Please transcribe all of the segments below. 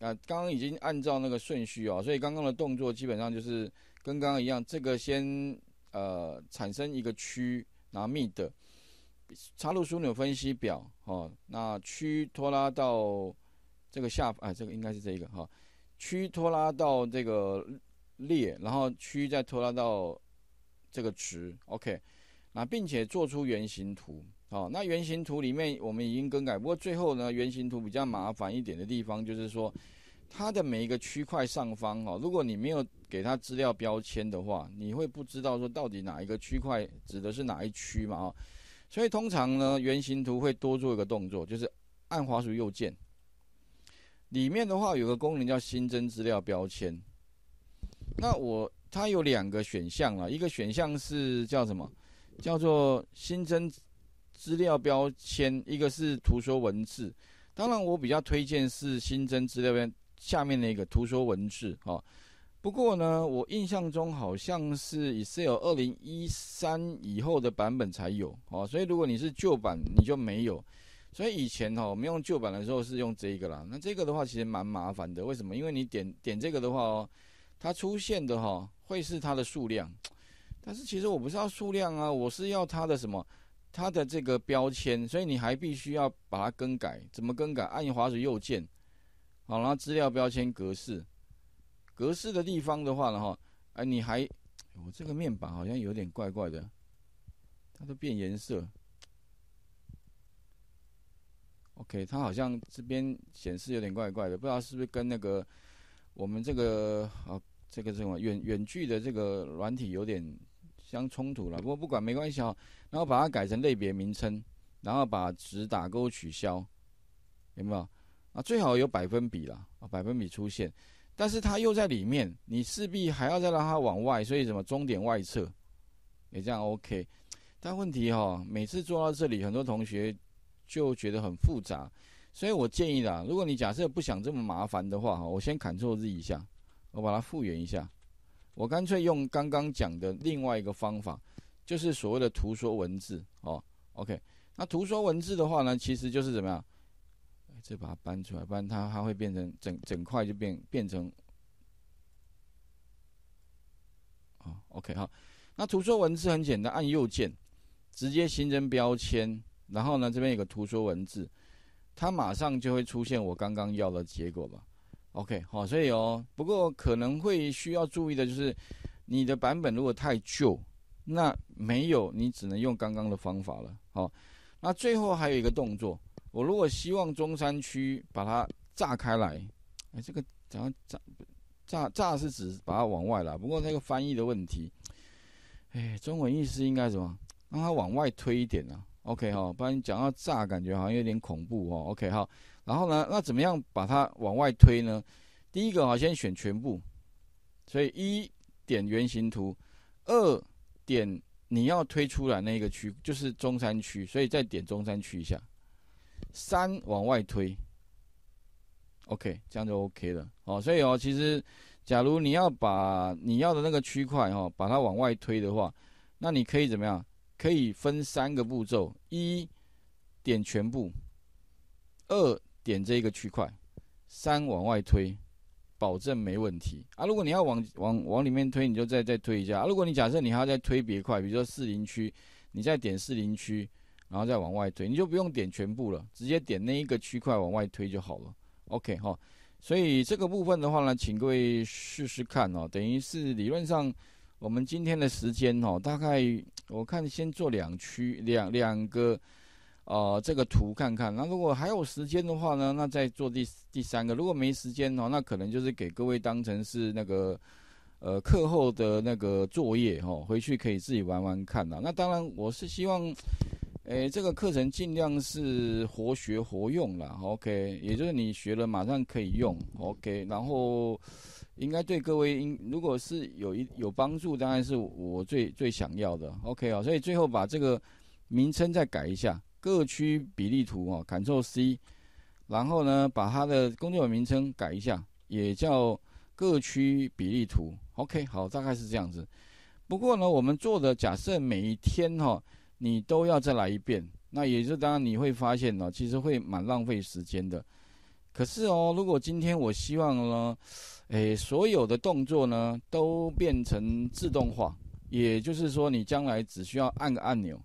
啊，刚刚已经按照那个顺序哦，所以刚刚的动作基本上就是跟刚刚一样。这个先呃产生一个区，拿密的插入枢纽分析表哦。那区拖拉到这个下，啊，这个应该是这一个哈。区拖拉到这个列，然后区再拖拉到这个值，OK。那并且做出原型图。好，那圆形图里面我们已经更改，不过最后呢，圆形图比较麻烦一点的地方就是说，它的每一个区块上方，哈，如果你没有给它资料标签的话，你会不知道说到底哪一个区块指的是哪一区嘛，啊，所以通常呢，圆形图会多做一个动作，就是按滑鼠右键，里面的话有个功能叫新增资料标签，那我它有两个选项了，一个选项是叫什么？叫做新增。资料标签，一个是图说文字，当然我比较推荐是新增资料边下面的一个图说文字啊。不过呢，我印象中好像是 Excel 二零一三以后的版本才有哦，所以如果你是旧版，你就没有。所以以前哈，我们用旧版的时候是用这个啦。那这个的话其实蛮麻烦的，为什么？因为你点点这个的话哦，它出现的哈会是它的数量，但是其实我不是要数量啊，我是要它的什么？它的这个标签，所以你还必须要把它更改。怎么更改？按滑鼠右键，好，然后资料标签格式，格式的地方的话呢哈，哎，你还，我这个面板好像有点怪怪的，它都变颜色。OK，它好像这边显示有点怪怪的，不知道是不是跟那个我们这个啊，这个什么远远距的这个软体有点。相冲突了，不过不管没关系哦。然后把它改成类别名称，然后把值打勾取消，有没有？啊，最好有百分比啦，百分比出现，但是它又在里面，你势必还要再让它往外，所以什么终点外侧，也这样 OK。但问题哈，每次做到这里，很多同学就觉得很复杂，所以我建议啦，如果你假设不想这么麻烦的话哈，我先砍错字一下，我把它复原一下。我干脆用刚刚讲的另外一个方法，就是所谓的图说文字哦。OK，那图说文字的话呢，其实就是怎么样？这把它搬出来，不然它它会变成整整块就变变成。哦，OK，好，那图说文字很简单，按右键，直接新增标签，然后呢这边有个图说文字，它马上就会出现我刚刚要的结果吧。OK，好，所以哦，不过可能会需要注意的就是，你的版本如果太旧，那没有，你只能用刚刚的方法了。好，那最后还有一个动作，我如果希望中山区把它炸开来，哎，这个怎样炸？炸炸是指把它往外拉，不过那个翻译的问题，哎，中文意思应该什么？让它往外推一点呢？OK 哈，不然讲到炸，感觉好像有点恐怖哦。OK 哈，然后呢，那怎么样把它往外推呢？第一个啊，先选全部，所以一点圆形图，二点你要推出来那个区，就是中山区，所以再点中山区一下，三往外推。OK，这样就 OK 了哦。所以哦，其实假如你要把你要的那个区块哈，把它往外推的话，那你可以怎么样？可以分三个步骤：一，点全部；二，点这一个区块；三，往外推，保证没问题。啊，如果你要往往往里面推，你就再再推一下。啊，如果你假设你还要再推别块，比如说四零区，你再点四零区，然后再往外推，你就不用点全部了，直接点那一个区块往外推就好了。OK 哈，所以这个部分的话呢，请各位试试看哦。等于是理论上，我们今天的时间哦，大概。我看先做两区两两个，呃，这个图看看。那如果还有时间的话呢，那再做第第三个。如果没时间哦，那可能就是给各位当成是那个呃课后的那个作业哦，回去可以自己玩玩看啦。那当然，我是希望，诶，这个课程尽量是活学活用啦 o k 也就是你学了马上可以用，OK？然后。应该对各位应如果是有一有帮助，当然是我最最想要的。OK 啊，所以最后把这个名称再改一下，各区比例图啊，r l C。然后呢，把它的工作名称改一下，也叫各区比例图。OK，好，大概是这样子。不过呢，我们做的假设，每一天哈，你都要再来一遍，那也就当然你会发现呢，其实会蛮浪费时间的。可是哦，如果今天我希望呢，诶，所有的动作呢都变成自动化，也就是说，你将来只需要按个按钮，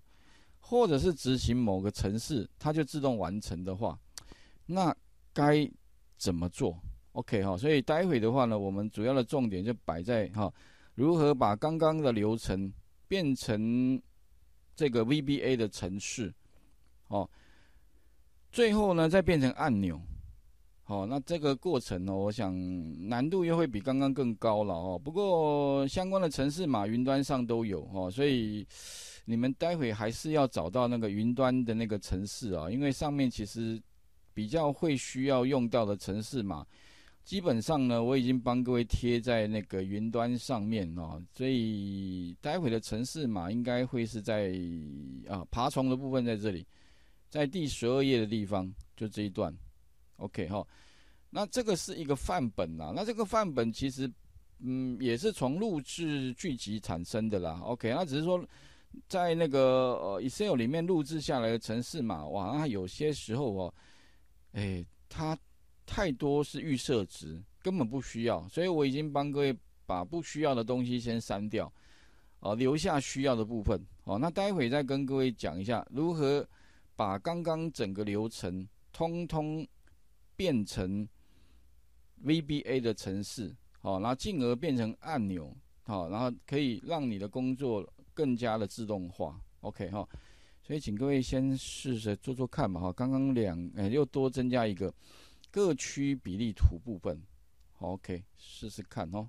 或者是执行某个程式，它就自动完成的话，那该怎么做？OK 哈，所以待会的话呢，我们主要的重点就摆在哈，如何把刚刚的流程变成这个 VBA 的程式，哦，最后呢再变成按钮。好，那这个过程呢，我想难度又会比刚刚更高了哦。不过相关的城市码云端上都有哦，所以你们待会还是要找到那个云端的那个城市啊，因为上面其实比较会需要用到的城市码，基本上呢我已经帮各位贴在那个云端上面哦，所以待会的城市码应该会是在啊爬虫的部分在这里，在第十二页的地方，就这一段。OK 哈，那这个是一个范本啦。那这个范本其实，嗯，也是从录制剧集产生的啦。OK，那只是说在那个呃 Excel 里面录制下来的城市嘛，哇，有些时候哦，哎，它太多是预设值，根本不需要。所以我已经帮各位把不需要的东西先删掉，啊，留下需要的部分。哦，那待会再跟各位讲一下如何把刚刚整个流程通通。变成 VBA 的程式，好，然后进而变成按钮，好，然后可以让你的工作更加的自动化。OK 哈，所以请各位先试着做做看嘛，哈，刚刚两，呃，又多增加一个各区比例图部分，OK，试试看哦。